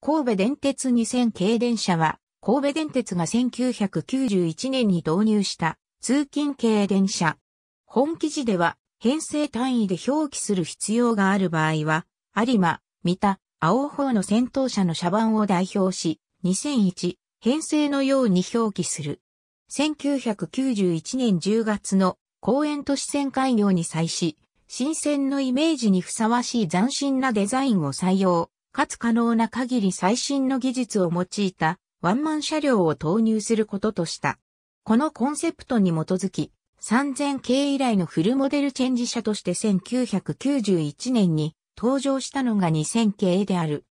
神戸電鉄2000系電車は、神戸電鉄が1991年に導入した通勤系電車。本記事では、編成単位で表記する必要がある場合は、有馬、三田、青方の先頭車の車番を代表し、2001、編成のように表記する。1991年10月の公園都市線開業に際し、新鮮のイメージにふさわしい斬新なデザインを採用。かつ可能な限り最新の技術を用いたワンマン車両を投入することとした。このコンセプトに基づき、3000系以来のフルモデルチェンジ車として1991年に登場したのが2000系である。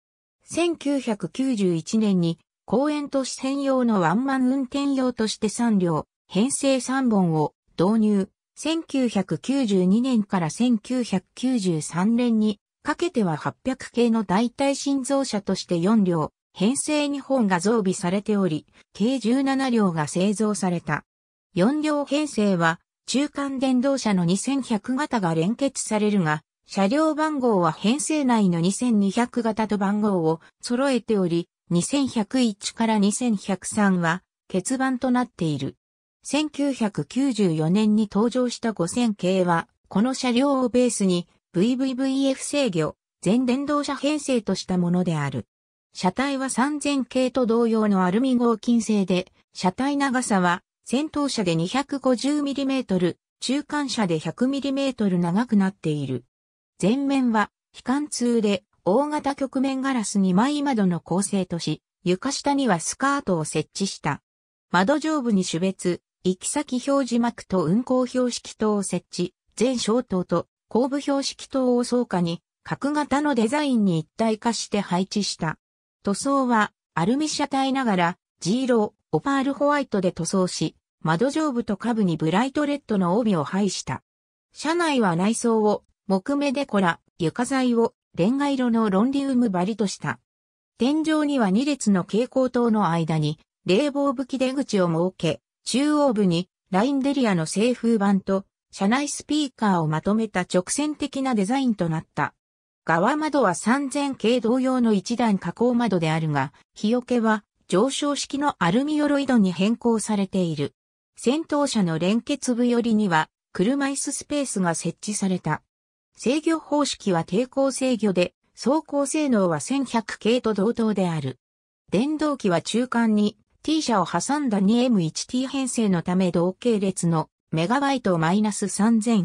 1991年に公園都市専用のワンマン運転用として3両、編成3本を導入。1992年から1993年にかけては800系の代替心臓車として4両、編成2本が増備されており、計17両が製造された。4両編成は、中間電動車の2100型が連結されるが、車両番号は編成内の2200型と番号を揃えており、2101から2103は欠番となっている。1994年に登場した5000系は、この車両をベースに VVVF 制御、全電動車編成としたものである。車体は3000系と同様のアルミ合金製で、車体長さは先頭車で 250mm、中間車で 100mm 長くなっている。前面は非貫通で大型曲面ガラス2枚窓の構成とし、床下にはスカートを設置した。窓上部に種別、行き先表示幕と運行標識等を設置、全消灯と後部標識灯を創下に、角型のデザインに一体化して配置した。塗装は、アルミ車体ながら、ジーロー、オパールホワイトで塗装し、窓上部と下部にブライトレッドの帯を配した。車内は内装を、木目デコラ、床材を、レンガ色のロンリウム張りとした。天井には2列の蛍光灯の間に、冷房吹き出口を設け、中央部に、ラインデリアの製風板と、車内スピーカーをまとめた直線的なデザインとなった。側窓は3000系同様の一段加工窓であるが、日よけは上昇式のアルミ鎧戸に変更されている。先頭車の連結部寄りには車椅子スペースが設置された。制御方式は抵抗制御で、走行性能は1100系と同等である。電動機は中間に T 車を挟んだ 2M1T 編成のため同系列のメガバイト3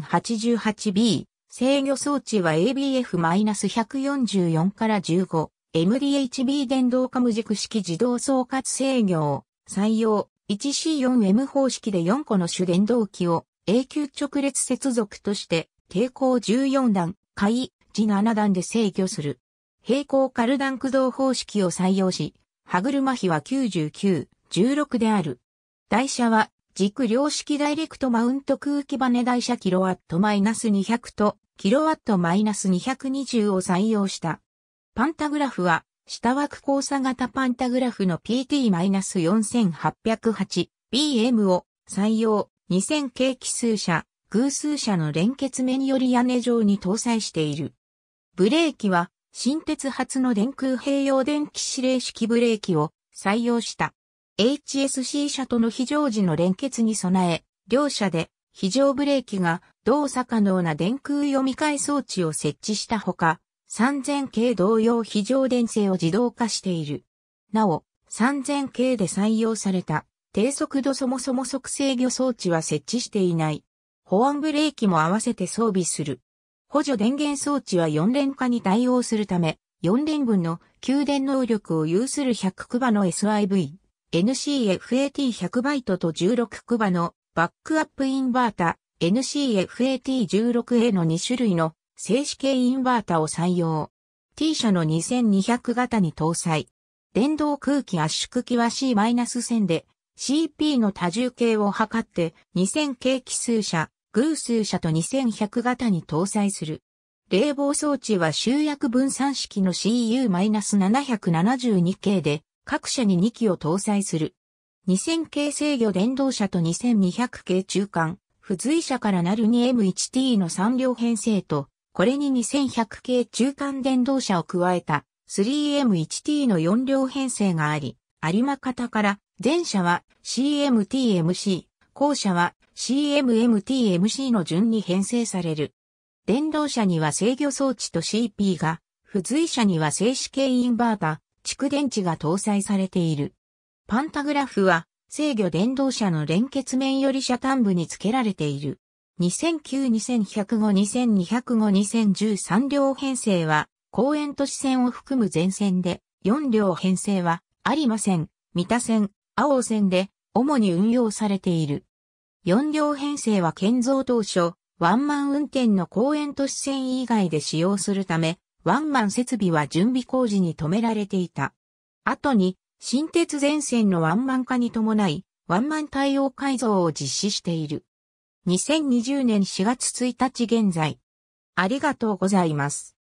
0 8 8 b 制御装置は ABF-144 から15。MDHB 電動化無軸式自動総括制御を採用 1C4M 方式で4個の主電動機を永久直列接続として抵抗14段、回、時7段で制御する。平行カルダン駆動方式を採用し、歯車比は99、16である。台車は軸量式ダイレクトマウント空気バネ台車キロワットマナス2 0 0とキロワットマイナス2 2 0を採用した。パンタグラフは、下枠交差型パンタグラフの PT-4808BM を採用、2000系奇数車、偶数車の連結面より屋根上に搭載している。ブレーキは、新鉄発の電空併用電気指令式ブレーキを採用した。HSC 車との非常時の連結に備え、両車で非常ブレーキが動作可能な電空読み替え装置を設置したほか、3000系同様非常電線を自動化している。なお、3000系で採用された低速度そもそも測制御装置は設置していない。保安ブレーキも合わせて装備する。補助電源装置は4連化に対応するため、4連分の給電能力を有する100クバの SIV。NCFAT100 バイトと16クバのバックアップインバータ NCFAT16A の2種類の静止系インバータを採用。T 社の2200型に搭載。電動空気圧縮機は C-1000 で CP の多重計を測って2000系奇数車、偶数車と2100型に搭載する。冷房装置は集約分散式の CU-772 系で各社に2機を搭載する。2000系制御電動車と2200系中間、付随車からなる 2M1T の3両編成と、これに2100系中間電動車を加えた 3M1T の4両編成があり、有馬方から前者は CMTMC、後者は CMMTMC の順に編成される。電動車には制御装置と CP が、付随車には静止系インバータ、蓄電池が搭載されている。パンタグラフは制御電動車の連結面より車端部に付けられている。2009-2105-2205-2013両編成は公園都市線を含む全線で、4両編成は有馬線、三田線、青線で主に運用されている。4両編成は建造当初、ワンマン運転の公園都市線以外で使用するため、ワンマン設備は準備工事に止められていた。後に、新鉄前線のワンマン化に伴い、ワンマン対応改造を実施している。2020年4月1日現在。ありがとうございます。